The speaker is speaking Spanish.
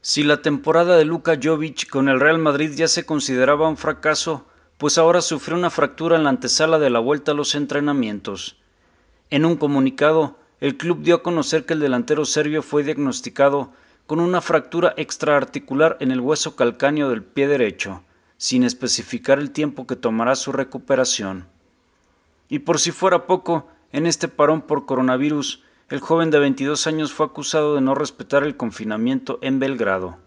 Si la temporada de Luka Jovic con el Real Madrid ya se consideraba un fracaso, pues ahora sufrió una fractura en la antesala de la vuelta a los entrenamientos. En un comunicado, el club dio a conocer que el delantero serbio fue diagnosticado con una fractura extraarticular en el hueso calcáneo del pie derecho, sin especificar el tiempo que tomará su recuperación. Y por si fuera poco, en este parón por coronavirus, el joven de 22 años fue acusado de no respetar el confinamiento en Belgrado.